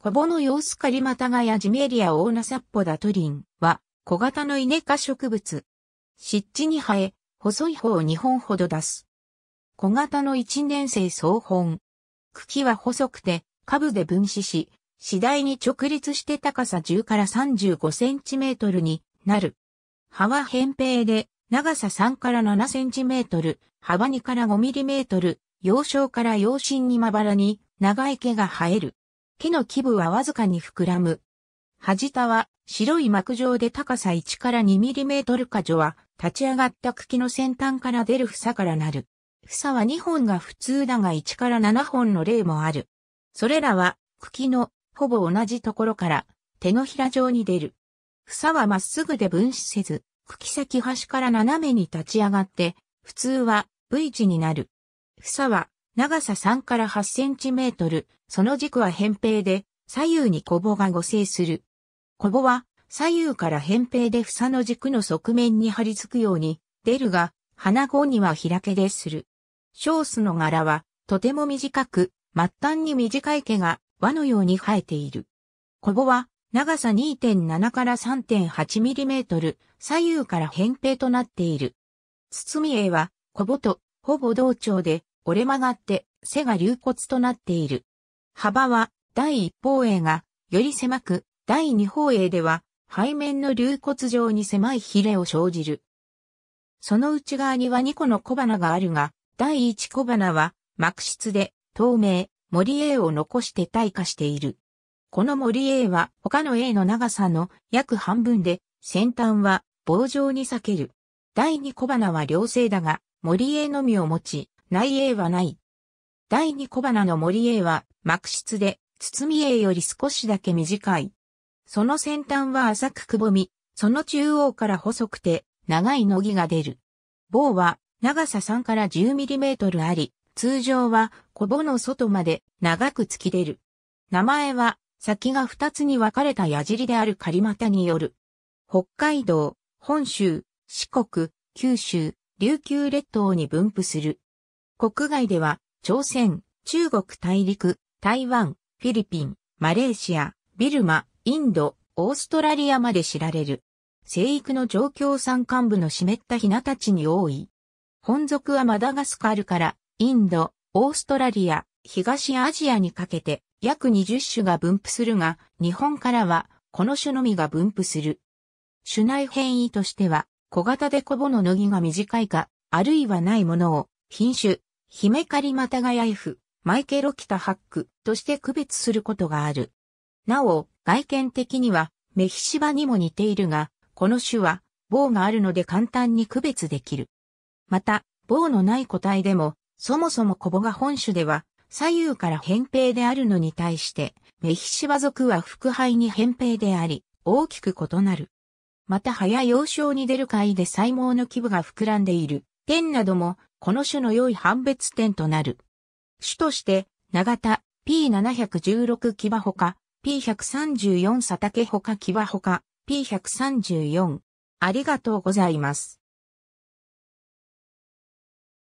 小ボの様子狩またがやジメリアオーナサッポダトリンは小型のイネ科植物。湿地に生え、細い方を2本ほど出す。小型の一年生草本。茎は細くて、株で分子し、次第に直立して高さ10から35センチメートルになる。葉は扁平で、長さ3から7センチメートル、幅2から5ミリメートル、幼少から幼心にまばらに長い毛が生える。木の基部はわずかに膨らむ。端田は白い膜状で高さ1から2トル箇所は立ち上がった茎の先端から出る房からなる。房は2本が普通だが1から7本の例もある。それらは茎のほぼ同じところから手のひら状に出る。房はまっすぐで分子せず、茎先端から斜めに立ち上がって、普通は V 字になる。房は長さ3から8センチメートル、その軸は扁平で、左右にコボが互生する。コボは、左右から扁平で房の軸の側面に張り付くように、出るが、花後には開けでする。ショースの柄は、とても短く、末端に短い毛が輪のように生えている。コボは長さ2.7から3.8ミリメートル、左右から扁平となっている。包み絵はコボとほぼ同調で折れ曲がって背が流骨となっている。幅は第一方鋭がより狭く、第二方鋭では背面の流骨上に狭いヒレを生じる。その内側には2個の小花があるが、第1小花は膜質で透明、森 A を残して退化している。この森 A は他の A の長さの約半分で、先端は棒状に裂ける。第2小花は両性だが、森 A のみを持ち、内栄はない。第二小花の森栄は、幕室で、包栄より少しだけ短い。その先端は浅くくぼみ、その中央から細くて、長いのぎが出る。棒は、長さ3から10ミリメートルあり、通常は、小棒の外まで、長く突き出る。名前は、先が2つに分かれた矢尻である狩股による。北海道、本州、四国、九州、琉球列島に分布する。国外では、朝鮮、中国大陸、台湾、フィリピン、マレーシア、ビルマ、インド、オーストラリアまで知られる。生育の状況山間部の湿ったひなたちに多い。本属はマダガスカルから、インド、オーストラリア、東アジアにかけて約20種が分布するが、日本からはこの種のみが分布する。種内変異としては、小型でコぼの脱ぎが短いか、あるいはないものを、品種、姫狩またがや F、マイケロキタハックとして区別することがある。なお、外見的にはメヒシバにも似ているが、この種は棒があるので簡単に区別できる。また、棒のない個体でも、そもそもコボが本種では左右から扁平であるのに対して、メヒシバ族は腹背に扁平であり、大きく異なる。また葉や幼少に出る貝で細毛の基部が膨らんでいる。点などもこの種の良い判別点となる。種として、長田 P716 キバほか、P134 佐竹ほかキバほか、P134。ありがとうございます。